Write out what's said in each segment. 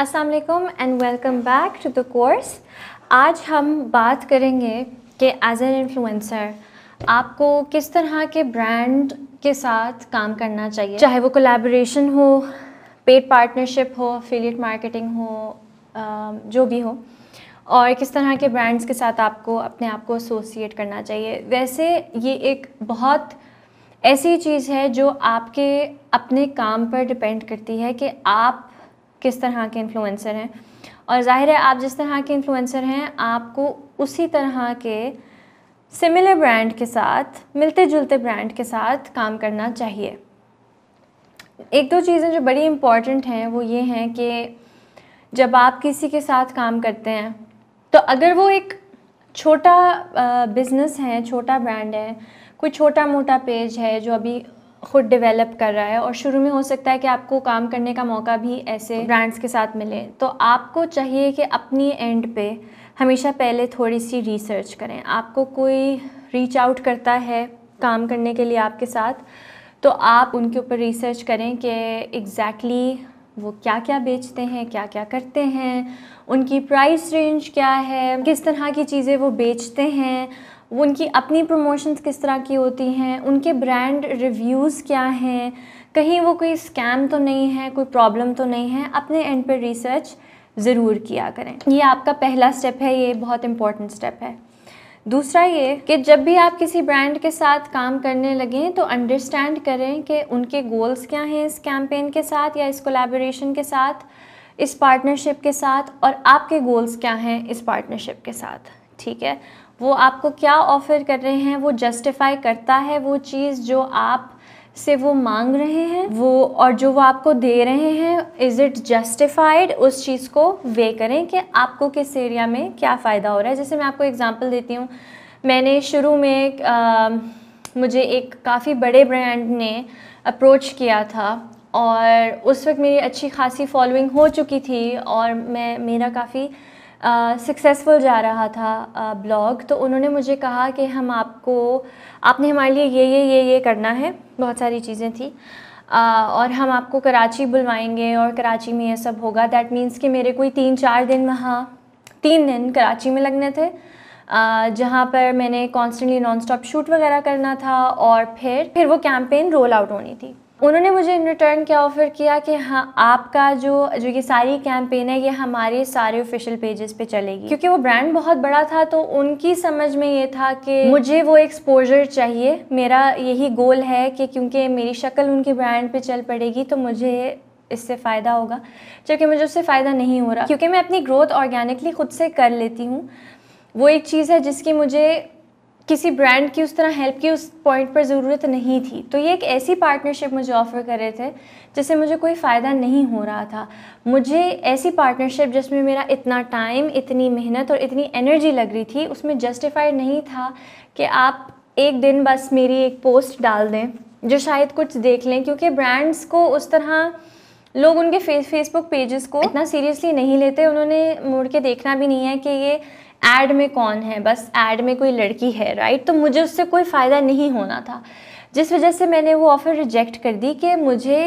असलकम and welcome back to the course आज हम बात करेंगे कि एज एन इन्फ्लुएंसर आपको किस तरह के ब्रांड के साथ काम करना चाहिए चाहे वो कोलेब्रेशन हो पेड पार्टनरशिप हो एफिलिएट मार्केटिंग हो जो भी हो और किस तरह के ब्रांड्स के साथ आपको अपने आप को एसोसिएट करना चाहिए वैसे ये एक बहुत ऐसी चीज़ है जो आपके अपने काम पर डिपेंड करती है कि आप किस तरह के इन्फ्लुएंसर हैं और ज़ाहिर है आप जिस तरह के इन्फ्लुएंसर हैं आपको उसी तरह के सिमिलर ब्रांड के साथ मिलते जुलते ब्रांड के साथ काम करना चाहिए एक दो चीज़ें जो बड़ी इम्पॉर्टेंट हैं वो ये हैं कि जब आप किसी के साथ काम करते हैं तो अगर वो एक छोटा बिज़नेस है छोटा ब्रांड है कोई छोटा मोटा पेज है जो अभी ख़ुद डेवलप कर रहा है और शुरू में हो सकता है कि आपको काम करने का मौका भी ऐसे ब्रांड्स के साथ मिले तो आपको चाहिए कि अपनी एंड पे हमेशा पहले थोड़ी सी रिसर्च करें आपको कोई रीच आउट करता है काम करने के लिए आपके साथ तो आप उनके ऊपर रिसर्च करें कि एग्ज़ैक्टली exactly वो क्या क्या बेचते हैं क्या क्या करते हैं उनकी प्राइस रेंज क्या है किस तरह की चीज़ें वो बेचते हैं वो उनकी अपनी प्रमोशंस किस तरह की होती हैं उनके ब्रांड रिव्यूज़ क्या हैं कहीं वो कोई स्कैम तो नहीं है कोई प्रॉब्लम तो नहीं है अपने एंड पर रिसर्च ज़रूर किया करें ये आपका पहला स्टेप है ये बहुत इंपॉर्टेंट स्टेप है दूसरा ये कि जब भी आप किसी ब्रांड के साथ काम करने लगें तो अंडरस्टैंड करें कि उनके गोल्स क्या हैं इस कैंपेन के साथ या इस कोलेबोरेशन के साथ इस पार्टनरशिप के साथ और आपके गोल्स क्या हैं इस पार्टनरशिप के साथ ठीक है वो आपको क्या ऑफ़र कर रहे हैं वो जस्टिफाई करता है वो चीज़ जो आप से वो मांग रहे हैं वो और जो वो आपको दे रहे हैं इज़ इट जस्टिफाइड उस चीज़ को वे करें कि आपको किस एरिया में क्या फ़ायदा हो रहा है जैसे मैं आपको एग्जांपल देती हूँ मैंने शुरू में आ, मुझे एक काफ़ी बड़े ब्रांड ने अप्रोच किया था और उस वक्त मेरी अच्छी खासी फॉलोइंग हो चुकी थी और मैं मेरा काफ़ी सक्सेसफुल uh, जा रहा था ब्लॉग uh, तो उन्होंने मुझे कहा कि हम आपको आपने हमारे लिए ये ये ये ये करना है बहुत सारी चीज़ें थी uh, और हम आपको कराची बुलवाएंगे और कराची में ये सब होगा दैट मीन्स कि मेरे कोई तीन चार दिन वहाँ तीन दिन कराची में लगने थे जहाँ पर मैंने कॉन्स्टेंटली नॉन स्टॉप शूट वगैरह करना था और फिर फिर वो कैंपेन रोल आउट होनी थी उन्होंने मुझे इन रिटर्न क्या ऑफ़र किया कि हाँ आपका जो जो ये सारी कैंपेन है ये हमारे सारे ऑफिशियल पेजेस पे चलेगी क्योंकि वो ब्रांड बहुत बड़ा था तो उनकी समझ में ये था कि मुझे वो एक्सपोजर चाहिए मेरा यही गोल है कि क्योंकि मेरी शक्ल उनके ब्रांड पे चल पड़ेगी तो मुझे इससे फ़ायदा होगा जबकि मुझे उससे फ़ायदा नहीं हो रहा क्योंकि मैं अपनी ग्रोथ ऑर्गेनिकली ख़ुद से कर लेती हूँ वो एक चीज़ है जिसकी मुझे किसी ब्रांड की उस तरह हेल्प की उस पॉइंट पर ज़रूरत नहीं थी तो ये एक ऐसी पार्टनरशिप मुझे ऑफ़र कर रहे थे जिससे मुझे कोई फ़ायदा नहीं हो रहा था मुझे ऐसी पार्टनरशिप जिसमें मेरा इतना टाइम इतनी मेहनत और इतनी एनर्जी लग रही थी उसमें जस्टिफाइड नहीं था कि आप एक दिन बस मेरी एक पोस्ट डाल दें जो शायद कुछ देख लें क्योंकि ब्रांड्स को उस तरह लोग उनके फेसबुक पेजेस को इतना सीरियसली नहीं लेते उन्होंने मुड़ के देखना भी नहीं है कि ये एड में कौन है बस एड में कोई लड़की है राइट तो मुझे उससे कोई फ़ायदा नहीं होना था जिस वजह से मैंने वो ऑफ़र रिजेक्ट कर दी कि मुझे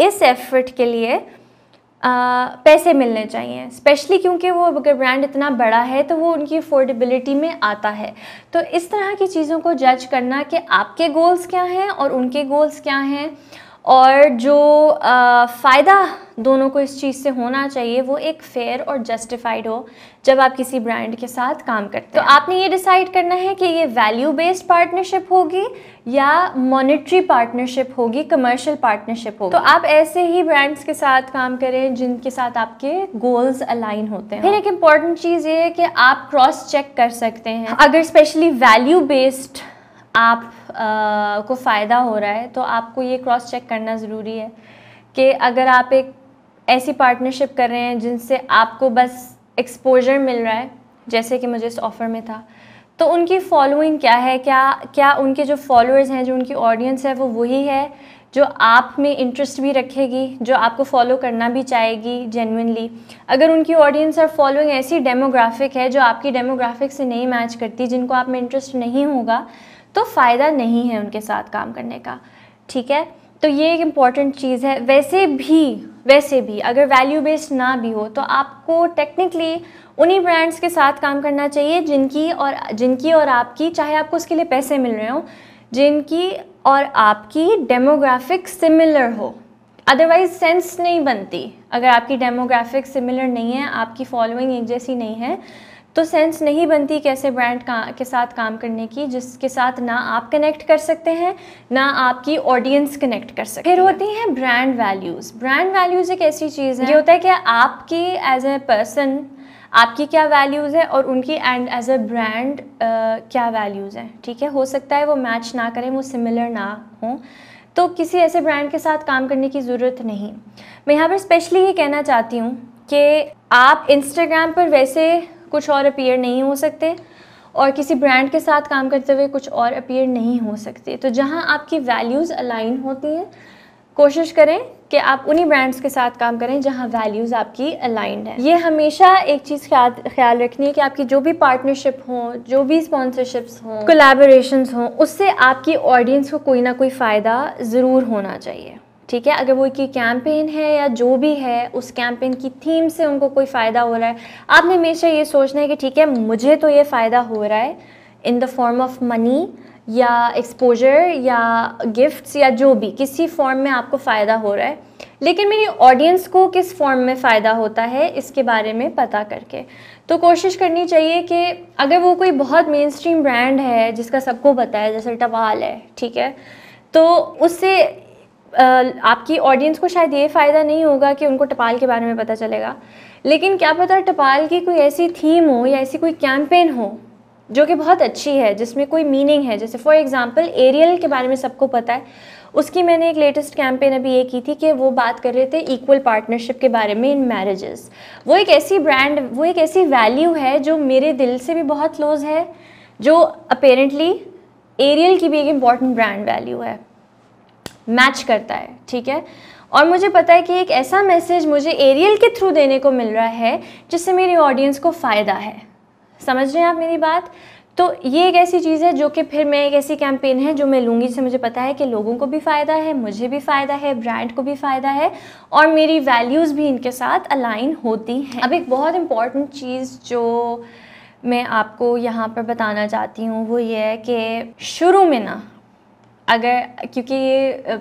इस एफर्ट के लिए आ, पैसे मिलने चाहिए स्पेशली क्योंकि वो अगर ब्रांड इतना बड़ा है तो वो उनकी अफोर्डेबिलिटी में आता है तो इस तरह की चीज़ों को जज करना कि आपके गोल्स क्या हैं और उनके गोल्स क्या हैं और जो फ़ायदा दोनों को इस चीज़ से होना चाहिए वो एक फेयर और जस्टिफाइड हो जब आप किसी ब्रांड के साथ काम करते तो हैं तो आपने ये डिसाइड करना है कि ये वैल्यू बेस्ड पार्टनरशिप होगी या मॉनेटरी पार्टनरशिप होगी कमर्शियल पार्टनरशिप होगी तो आप ऐसे ही ब्रांड्स के साथ काम करें जिनके साथ आपके गोल्स अलाइन होते हैं फिर एक इम्पॉर्टेंट चीज़ ये है कि आप क्रॉस चेक कर सकते हैं अगर स्पेशली वैल्यू बेस्ड आप आ, को फ़ायदा हो रहा है तो आपको ये क्रॉस चेक करना ज़रूरी है कि अगर आप एक ऐसी पार्टनरशिप कर रहे हैं जिनसे आपको बस एक्सपोजर मिल रहा है जैसे कि मुझे इस ऑफ़र में था तो उनकी फॉलोइंग क्या है क्या क्या उनके जो फॉलोअर्स हैं जो उनकी ऑडियंस है वो वही है जो आप में इंटरेस्ट भी रखेगी जो आपको फॉलो करना भी चाहेगी जेनविनली अगर उनकी ऑडियंस और फॉलोइंग ऐसी डेमोग्राफिक है जो आपकी डेमोग्राफिक से नहीं मैच करती जिनको आप में इंटरेस्ट नहीं होगा तो फ़ायदा नहीं है उनके साथ काम करने का ठीक है तो ये एक इम्पॉर्टेंट चीज़ है वैसे भी वैसे भी अगर वैल्यू बेस्ड ना भी हो तो आपको टेक्निकली उन्हीं ब्रांड्स के साथ काम करना चाहिए जिनकी और जिनकी और आपकी चाहे आपको उसके लिए पैसे मिल रहे हों जिनकी और आपकी डेमोग्राफिक सिमिलर हो अदरवाइज सेंस नहीं बनती अगर आपकी डेमोग्राफिक सिमिलर नहीं है आपकी फॉलोइंग एक जैसी नहीं है तो सेंस नहीं बनती कैसे ब्रांड का के साथ काम करने की जिसके साथ ना आप कनेक्ट कर सकते हैं ना आपकी ऑडियंस कनेक्ट कर सकते फिर होती हैं ब्रांड वैल्यूज़ ब्रांड वैल्यूज़ एक ऐसी चीज़ है ये होता है कि आपकी एज ए पर्सन आपकी क्या वैल्यूज़ है और उनकी एंड एज अ ब्रांड क्या वैल्यूज़ हैं ठीक है हो सकता है वो मैच ना करें वो सिमिलर ना हों तो किसी ऐसे ब्रांड के साथ काम करने की ज़रूरत नहीं मैं यहाँ पर स्पेशली ये कहना चाहती हूँ कि आप इंस्टाग्राम पर वैसे कुछ और अपीयर नहीं हो सकते और किसी ब्रांड के साथ काम करते हुए कुछ और अपीयर नहीं हो सकते तो जहाँ आपकी वैल्यूज़ अलाइन होती हैं कोशिश करें कि आप उन्हीं ब्रांड्स के साथ काम करें जहाँ वैल्यूज़ आपकी अलाइंड है ये हमेशा एक चीज़ ख्याल ख्याल रखनी है कि आपकी जो भी पार्टनरशिप हो जो भी स्पॉन्सरशिप्स हों कोलेबोरेशंस हों उससे आपकी ऑडियंस को कोई ना कोई फ़ायदा ज़रूर होना चाहिए ठीक है अगर वो एक कैंपेन है या जो भी है उस कैंपेन की थीम से उनको कोई फ़ायदा हो रहा है आपने हमेशा ये सोचना है कि ठीक है मुझे तो ये फ़ायदा हो रहा है in the form of money या एक्सपोजर या गिफ्ट्स या जो भी किसी फॉर्म में आपको फ़ायदा हो रहा है लेकिन मेरी ऑडियंस को किस फॉर्म में फ़ायदा होता है इसके बारे में पता करके तो कोशिश करनी चाहिए कि अगर वो कोई बहुत मेन स्ट्रीम ब्रांड है जिसका सबको पता है जैसे टवाल है ठीक है तो उससे आपकी ऑडियंस को शायद ये फ़ायदा नहीं होगा कि उनको टपाल के बारे में पता चलेगा लेकिन क्या पता टपाल की कोई ऐसी थीम हो या ऐसी कोई कैंपेन हो जो कि बहुत अच्छी है जिसमें कोई मीनिंग है जैसे फॉर एग्जांपल एरियल के बारे में सबको पता है उसकी मैंने एक लेटेस्ट कैंपेन अभी ये की थी कि वो बात कर रहे थे इक्वल पार्टनरशिप के बारे में इन मैरिजेस वो एक ऐसी ब्रांड वो एक ऐसी वैल्यू है जो मेरे दिल से भी बहुत क्लोज है जो अपेरेंटली एरियल की भी एक इम्पॉर्टेंट ब्रांड वैल्यू है मैच करता है ठीक है और मुझे पता है कि एक ऐसा मैसेज मुझे एरियल के थ्रू देने को मिल रहा है जिससे मेरी ऑडियंस को फ़ायदा है समझ रहे हैं आप मेरी बात तो ये एक ऐसी चीज़ है जो कि फिर मैं एक ऐसी कैंपेन है जो मैं लूँगी जिससे मुझे पता है कि लोगों को भी फ़ायदा है मुझे भी फ़ायदा है ब्रांड को भी फ़ायदा है और मेरी वैल्यूज़ भी इनके साथ अलाइन होती हैं अब एक बहुत इम्पॉर्टेंट चीज़ जो मैं आपको यहाँ पर बताना चाहती हूँ वो ये है कि शुरू में ना अगर क्योंकि ये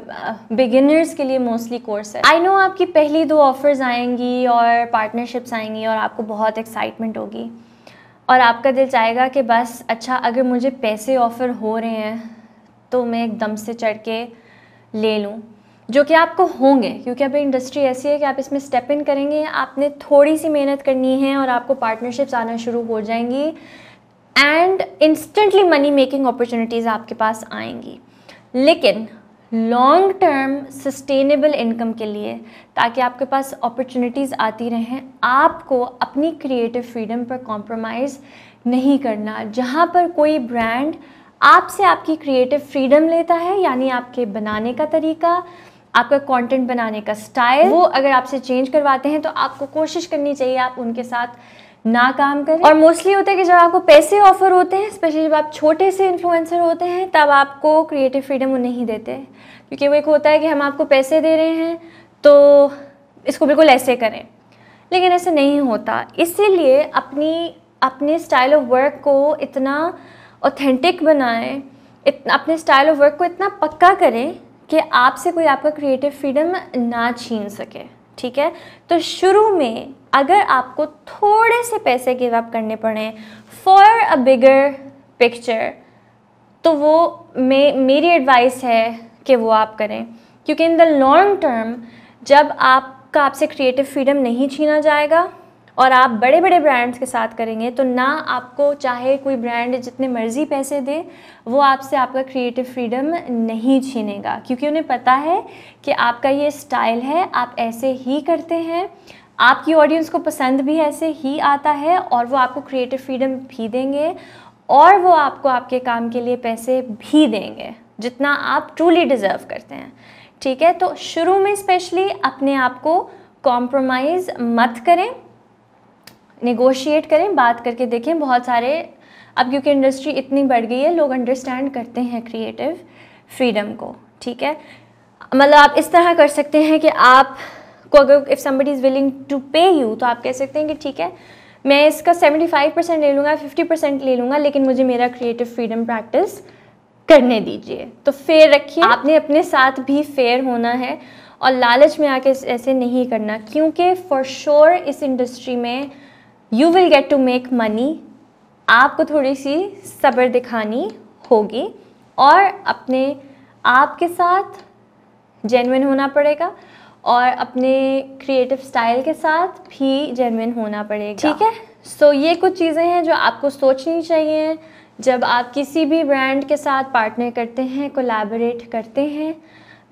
बिगिनर्स के लिए मोस्टली कोर्स है आई नो आपकी पहली दो ऑफर्स आएंगी और पार्टनरशिप्स आएंगी और आपको बहुत एक्साइटमेंट होगी और आपका दिल चाहेगा कि बस अच्छा अगर मुझे पैसे ऑफ़र हो रहे हैं तो मैं एकदम से चढ़ के ले लूँ जो कि आपको होंगे क्योंकि अभी इंडस्ट्री ऐसी है कि आप इसमें स्टेप इन करेंगे आपने थोड़ी सी मेहनत करनी है और आपको पार्टनरशिप्स आना शुरू हो जाएंगी and instantly money making opportunities आपके पास आएंगी लेकिन लॉन्ग टर्म सस्टेनेबल इनकम के लिए ताकि आपके पास अपॉर्चुनिटीज़ आती रहें आपको अपनी क्रिएटिव फ्रीडम पर कॉम्प्रोमाइज़ नहीं करना जहाँ पर कोई ब्रांड आपसे आपकी क्रिएटिव फ्रीडम लेता है यानी आपके बनाने का तरीका आपका कंटेंट बनाने का स्टाइल वो अगर आपसे चेंज करवाते हैं तो आपको कोशिश करनी चाहिए आप उनके साथ ना काम करें और मोस्टली होता है कि जब आपको पैसे ऑफर होते हैं स्पेशली जब आप छोटे से इन्फ्लुएंसर होते हैं तब आपको क्रिएटिव फ्रीडम वो नहीं देते क्योंकि वो एक होता है कि हम आपको पैसे दे रहे हैं तो इसको बिल्कुल ऐसे करें लेकिन ऐसे नहीं होता इसीलिए अपनी अपने स्टाइल ऑफ वर्क को इतना ऑथेंटिक बनाएं इतना अपने स्टाइल ऑफ वर्क को इतना पक्का करें कि आपसे कोई आपका क्रिएटिव फ्रीडम ना छीन सके ठीक है तो शुरू में अगर आपको थोड़े से पैसे गिव अप करने पड़े फॉर अ बिगर पिक्चर तो वो मे मेरी एडवाइस है कि वो आप करें क्योंकि इन द लॉन्ग टर्म जब आपका आपसे क्रिएटिव फ्रीडम नहीं छीना जाएगा और आप बड़े बड़े ब्रांड्स के साथ करेंगे तो ना आपको चाहे कोई ब्रांड जितने मर्जी पैसे दे वो आपसे आपका क्रिएटिव फ्रीडम नहीं छीनेगा क्योंकि उन्हें पता है कि आपका ये स्टाइल है आप ऐसे ही करते हैं आपकी ऑडियंस को पसंद भी ऐसे ही आता है और वो आपको क्रिएटिव फ्रीडम भी देंगे और वो आपको आपके काम के लिए पैसे भी देंगे जितना आप ट्रूली डिज़र्व करते हैं ठीक है तो शुरू में स्पेशली अपने आप को कॉम्प्रोमाइज़ मत करें निगोशिएट करें बात करके देखें बहुत सारे अब क्योंकि इंडस्ट्री इतनी बढ़ गई है लोग अंडरस्टैंड करते हैं क्रिएटिव फ्रीडम को ठीक है मतलब आप इस तरह कर सकते हैं कि आप को अगर if somebody is willing to pay you तो आप कह सकते हैं कि ठीक है मैं इसका 75 परसेंट ले लूँगा 50 परसेंट ले लूँगा लेकिन मुझे मेरा क्रिएटिव फ्रीडम प्रैक्टिस करने दीजिए तो फेयर रखिए आपने अपने साथ भी फेयर होना है और लालच में आके ऐसे नहीं करना क्योंकि फॉर श्योर इस इंडस्ट्री में you will get to make money आपको थोड़ी सी सब्र दिखानी होगी और अपने आप के साथ जेनविन होना पड़ेगा और अपने क्रिएटिव स्टाइल के साथ भी जेनविन होना पड़ेगा ठीक है सो so, ये कुछ चीज़ें हैं जो आपको सोचनी चाहिए जब आप किसी भी ब्रांड के साथ पार्टनर करते हैं कोलैबोरेट करते हैं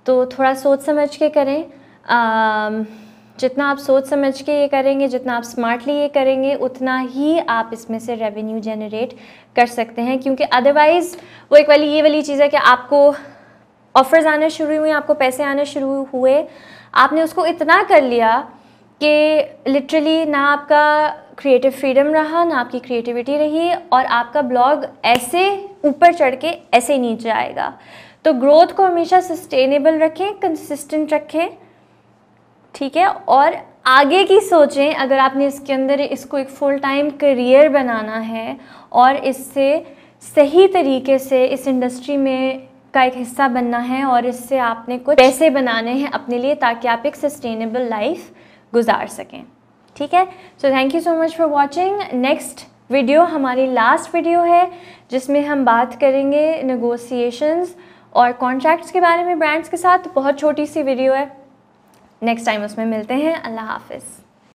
तो थोड़ा सोच समझ के करें जितना आप सोच समझ के ये करेंगे जितना आप स्मार्टली ये करेंगे उतना ही आप इसमें से रेवेन्यू जनरेट कर सकते हैं क्योंकि अदरवाइज़ वो एक वाली ये वाली चीज़ है कि आपको ऑफ़र्स आने शुरू हुए आपको पैसे आने शुरू हुए आपने उसको इतना कर लिया कि लिटरली ना आपका क्रिएटिव फ्रीडम रहा ना आपकी क्रिएटिविटी रही और आपका ब्लॉग ऐसे ऊपर चढ़ के ऐसे नीचे आएगा तो ग्रोथ को हमेशा सस्टेनेबल रखें कंसिस्टेंट रखें ठीक है और आगे की सोचें अगर आपने इसके अंदर इसको एक फुल टाइम करियर बनाना है और इससे सही तरीके से इस इंडस्ट्री में का एक हिस्सा बनना है और इससे आपने कुछ पैसे बनाने हैं अपने लिए ताकि आप एक सस्टेनेबल लाइफ गुजार सकें ठीक है so thank you so much for watching next video हमारी लास्ट वीडियो है जिसमें हम बात करेंगे नगोसिएशंस और कॉन्ट्रैक्ट्स के बारे में ब्रांड्स के साथ बहुत छोटी सी वीडियो है नेक्स्ट टाइम उसमें मिलते हैं अल्लाह हाफिज़